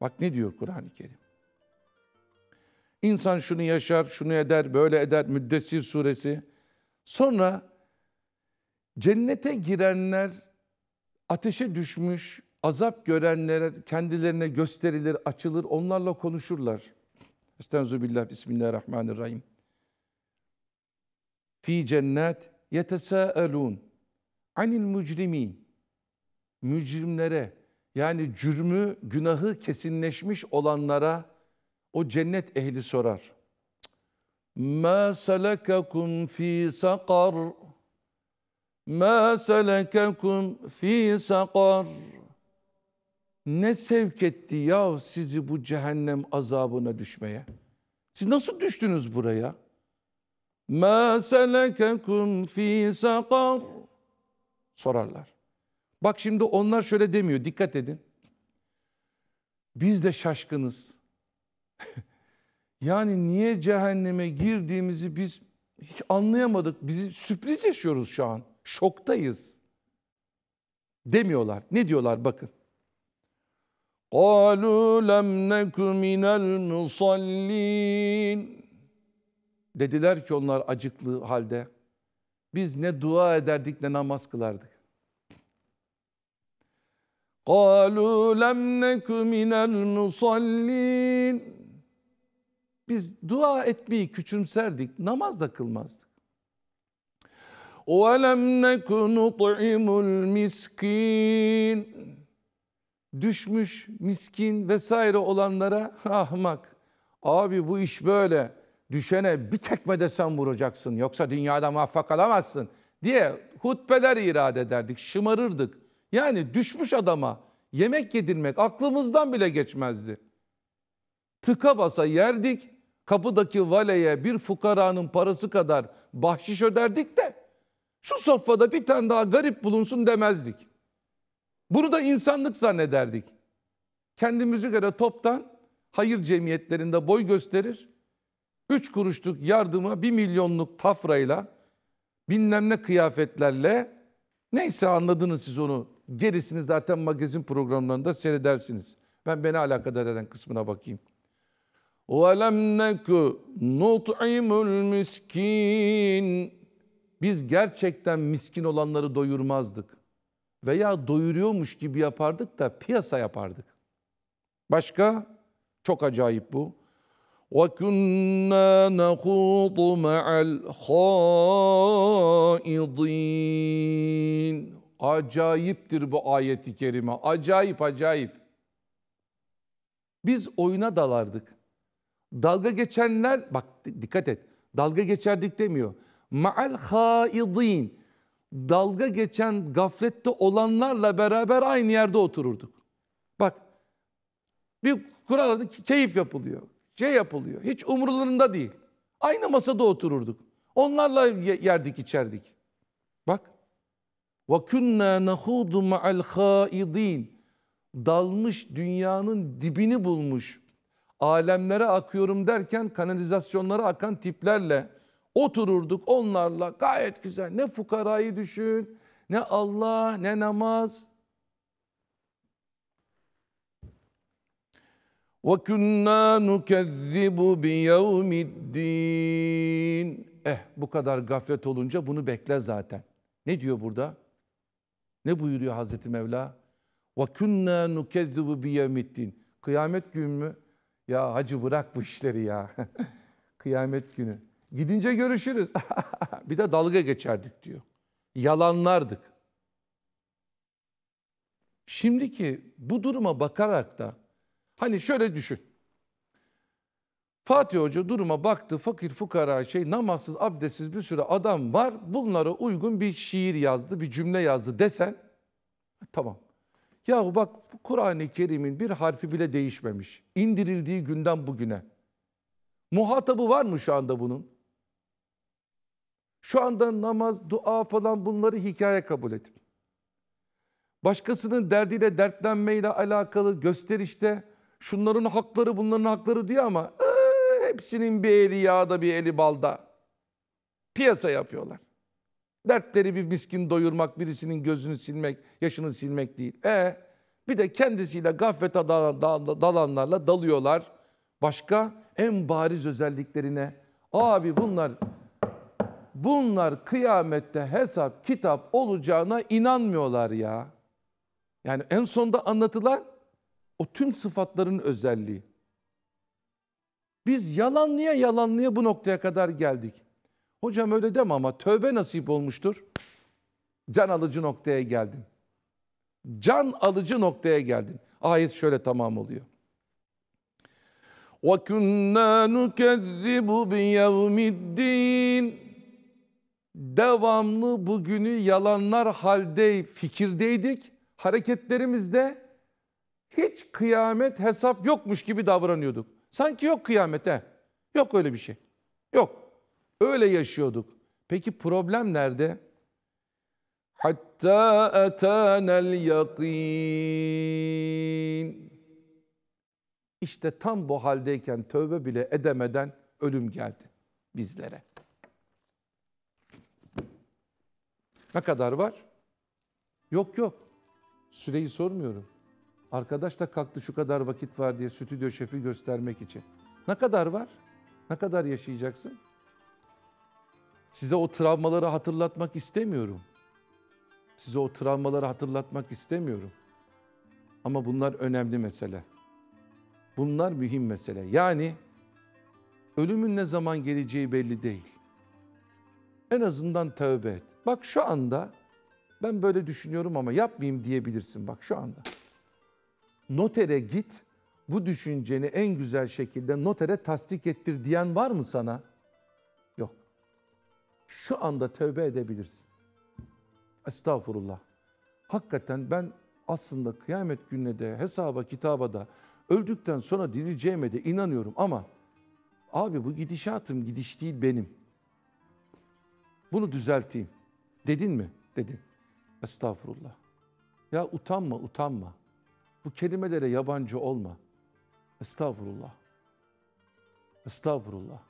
Bak ne diyor Kur'an-ı Kerim. İnsan şunu yaşar, şunu eder, böyle eder. Müddessir suresi. Sonra cennete girenler, ateşe düşmüş, azap görenlere kendilerine gösterilir, açılır, onlarla konuşurlar. Estağfirullah, Bismillahirrahmanirrahim. Fi cennet yetesâelûn anil mücrimin. Mücrimlere, yani cürmü, günahı kesinleşmiş olanlara o cennet ehli sorar. مَا سَلَكَكُمْ ف۪ي سَقَرْ مَا سَلَكَكُمْ ف۪ي سَقَرْ Ne sevk etti ya sizi bu cehennem azabına düşmeye? Siz nasıl düştünüz buraya? مَا سَلَكَكُمْ ف۪ي سَقَرْ Sorarlar. Bak şimdi onlar şöyle demiyor. Dikkat edin. Biz de şaşkınız. yani niye cehenneme girdiğimizi biz hiç anlayamadık. Bizi sürpriz yaşıyoruz şu an. Şoktayız. Demiyorlar. Ne diyorlar bakın. قَالُوا لَمْ نَكُ مِنَ الْمُصَلِّينَ Dediler ki onlar acıklı halde, biz ne dua ederdik ne namaz kılardık. قَالُوا لَمْ نَكُ مِنَ الْمُصَلِّينَ Biz dua etmeyi küçümserdik, namaz da kılmazdık. وَلَمْ نَكُ نُطْعِمُ الْمِسْكِينَ Düşmüş, miskin vesaire olanlara ahmak. Abi bu iş böyle. Düşene bir tekme de sen vuracaksın yoksa dünyada muvaffak alamazsın diye hutbeler irade ederdik, şımarırdık. Yani düşmüş adama yemek yedirmek aklımızdan bile geçmezdi. Tıka basa yerdik, kapıdaki valeye bir fukaranın parası kadar bahşiş öderdik de şu sofrada bir tane daha garip bulunsun demezdik. Bunu da insanlık zannederdik. Kendimizi göre toptan hayır cemiyetlerinde boy gösterir. Üç kuruşluk yardıma bir milyonluk tafrayla bilmem ne kıyafetlerle neyse anladınız siz onu Gerisini zaten magazin programlarında seyredersiniz. Ben beni alakadar eden kısmına bakayım. وَلَمْ نَكُ نُطْعِمُ miskin. Biz gerçekten miskin olanları doyurmazdık. Veya doyuruyormuş gibi yapardık da piyasa yapardık. Başka? Çok acayip bu. وَكُنَّا نَخُوضُ مَعَ الْخَائِضِينَ acayiptir bu ayeti kerime. Acayip acayip. Biz oyuna dalardık. Dalga geçenler bak dikkat et. Dalga geçerdik demiyor. Ma'al haidin. Dalga geçen gaflette olanlarla beraber aynı yerde otururduk. Bak bir kuralda keyif yapılıyor. Şey yapılıyor. Hiç umurlarında değil. Aynı masada otururduk. Onlarla yerdik içerdik. Bak وَكُنَّا نَخُوضُ مَعَ الْخَائِض۪ينَ Dalmış dünyanın dibini bulmuş. Alemlere akıyorum derken kanalizasyonlara akan tiplerle otururduk onlarla gayet güzel. Ne fukarayı düşün, ne Allah, ne namaz. وَكُنَّا نُكَذِّبُ بِيَوْمِ الدِّينِ Eh bu kadar gaflet olunca bunu bekle zaten. Ne diyor burada? Ne buyuruyor Hazreti Mevla? وَكُنَّا نُكَذِّبُ بِيَوْمِدِّينَ Kıyamet günü mü? Ya hacı bırak bu işleri ya. Kıyamet günü. Gidince görüşürüz. bir de dalga geçerdik diyor. Yalanlardık. Şimdiki bu duruma bakarak da hani şöyle düşün. Fatih Hoca duruma baktı. Fakir fukara şey namazsız, abdestsiz bir sürü adam var. Bunlara uygun bir şiir yazdı, bir cümle yazdı desen tamam. Yahu bak Kur'an-ı Kerim'in bir harfi bile değişmemiş. İndirildiği günden bugüne. Muhatabı var mı şu anda bunun? Şu anda namaz, dua falan bunları hikaye kabul edin. Başkasının derdiyle, dertlenmeyle alakalı gösterişte şunların hakları, bunların hakları diyor ama Hepsinin bir eli yağda bir eli balda. Piyasa yapıyorlar. Dertleri bir miskin doyurmak, birisinin gözünü silmek, yaşını silmek değil. E bir de kendisiyle gafvete dalanlarla dalıyorlar. Başka en bariz özelliklerine. Abi bunlar bunlar kıyamette hesap kitap olacağına inanmıyorlar ya. Yani en sonda anlatılan o tüm sıfatların özelliği. Biz yalanlıya yalanlıya bu noktaya kadar geldik. Hocam öyle deme ama tövbe nasip olmuştur. Can alıcı noktaya geldin. Can alıcı noktaya geldin. Ayet şöyle tamam oluyor. وَكُنَّا نُكَذِّبُ بِيَوْمِ الدِّينِ Devamlı bugünü yalanlar halde fikirdeydik. Hareketlerimizde hiç kıyamet hesap yokmuş gibi davranıyorduk. Sanki yok kıyamete. Yok öyle bir şey. Yok. Öyle yaşıyorduk. Peki problem nerede? Hatta etanel yakin. İşte tam bu haldeyken tövbe bile edemeden ölüm geldi bizlere. Ne kadar var? Yok yok. Süreyi sormuyorum. Arkadaş da kalktı şu kadar vakit var diye stüdyo şefi göstermek için. Ne kadar var? Ne kadar yaşayacaksın? Size o travmaları hatırlatmak istemiyorum. Size o travmaları hatırlatmak istemiyorum. Ama bunlar önemli mesele. Bunlar mühim mesele. Yani ölümün ne zaman geleceği belli değil. En azından tövbe et. Bak şu anda ben böyle düşünüyorum ama yapmayayım diyebilirsin bak şu anda notere git, bu düşünceni en güzel şekilde notere tasdik ettir diyen var mı sana? Yok. Şu anda tövbe edebilirsin. Estağfurullah. Hakikaten ben aslında kıyamet gününe de hesaba kitaba da öldükten sonra dirileceğime de inanıyorum ama abi bu gidişatım gidiş değil benim. Bunu düzelteyim. Dedin mi? Dedin. Estağfurullah. Ya utanma, utanma. Bu kelimelere yabancı olma. Estağfurullah. Estağfurullah.